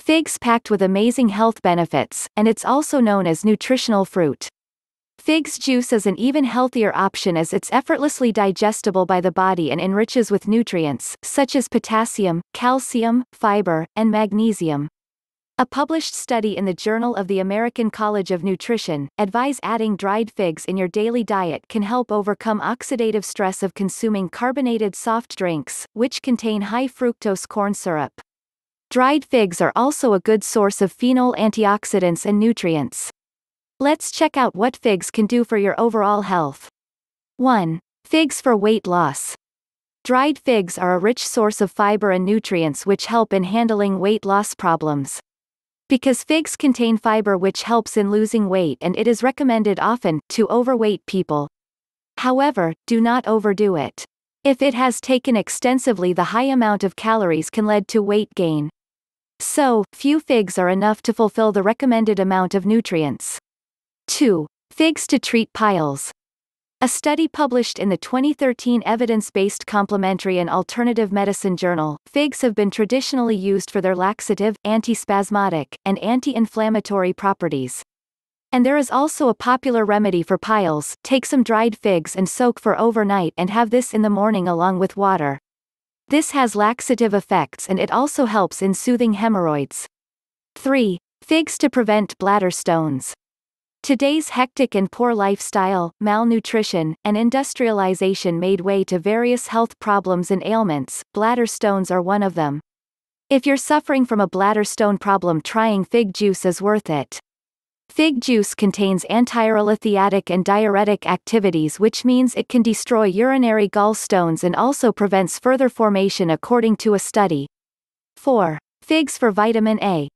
Figs packed with amazing health benefits, and it's also known as nutritional fruit. Figs juice is an even healthier option as it's effortlessly digestible by the body and enriches with nutrients, such as potassium, calcium, fiber, and magnesium. A published study in the Journal of the American College of Nutrition advise adding dried figs in your daily diet can help overcome oxidative stress of consuming carbonated soft drinks, which contain high fructose corn syrup. Dried figs are also a good source of phenol antioxidants and nutrients. Let's check out what figs can do for your overall health. 1. Figs for weight loss. Dried figs are a rich source of fiber and nutrients which help in handling weight loss problems. Because figs contain fiber which helps in losing weight and it is recommended often to overweight people. However, do not overdo it. If it has taken extensively the high amount of calories can lead to weight gain. So, few figs are enough to fulfill the recommended amount of nutrients. 2. Figs to treat piles. A study published in the 2013 evidence-based complementary and alternative medicine journal, figs have been traditionally used for their laxative, antispasmodic, and anti-inflammatory properties. And there is also a popular remedy for piles, take some dried figs and soak for overnight and have this in the morning along with water. This has laxative effects and it also helps in soothing hemorrhoids. 3. Figs to prevent bladder stones. Today's hectic and poor lifestyle, malnutrition, and industrialization made way to various health problems and ailments, bladder stones are one of them. If you're suffering from a bladder stone problem trying fig juice is worth it. Fig juice contains anti-olithiatic and diuretic activities which means it can destroy urinary gallstones and also prevents further formation according to a study. 4. Figs for vitamin A.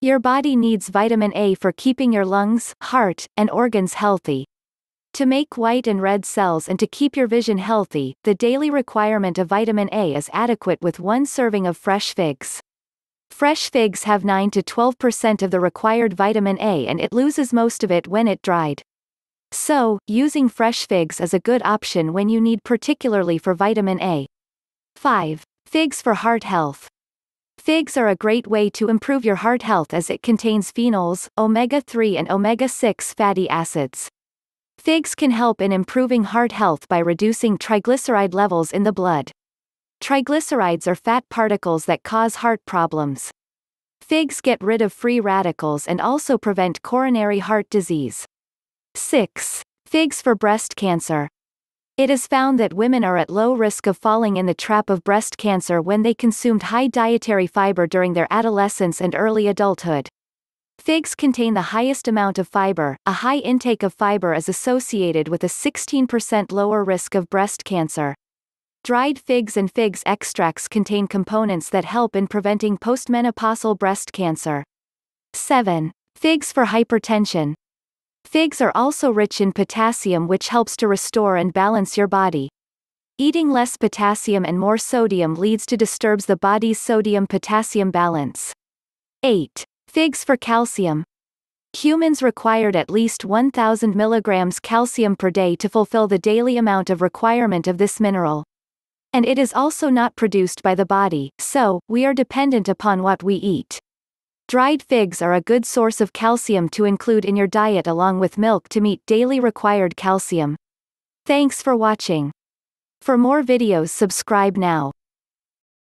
Your body needs vitamin A for keeping your lungs, heart, and organs healthy. To make white and red cells and to keep your vision healthy, the daily requirement of vitamin A is adequate with one serving of fresh figs. Fresh figs have 9 to 12% of the required vitamin A and it loses most of it when it dried. So, using fresh figs is a good option when you need particularly for vitamin A. 5. Figs for heart health. Figs are a great way to improve your heart health as it contains phenols, omega-3 and omega-6 fatty acids. Figs can help in improving heart health by reducing triglyceride levels in the blood. Triglycerides are fat particles that cause heart problems. Figs get rid of free radicals and also prevent coronary heart disease. 6. Figs for breast cancer. It is found that women are at low risk of falling in the trap of breast cancer when they consumed high dietary fiber during their adolescence and early adulthood. Figs contain the highest amount of fiber. A high intake of fiber is associated with a 16% lower risk of breast cancer. Dried figs and figs extracts contain components that help in preventing postmenopausal breast cancer. 7. Figs for hypertension. Figs are also rich in potassium which helps to restore and balance your body. Eating less potassium and more sodium leads to disturbs the body's sodium-potassium balance. 8. Figs for calcium. Humans required at least 1000 mg calcium per day to fulfill the daily amount of requirement of this mineral and it is also not produced by the body, so, we are dependent upon what we eat. Dried figs are a good source of calcium to include in your diet along with milk to meet daily required calcium. Thanks for watching. For more videos subscribe now.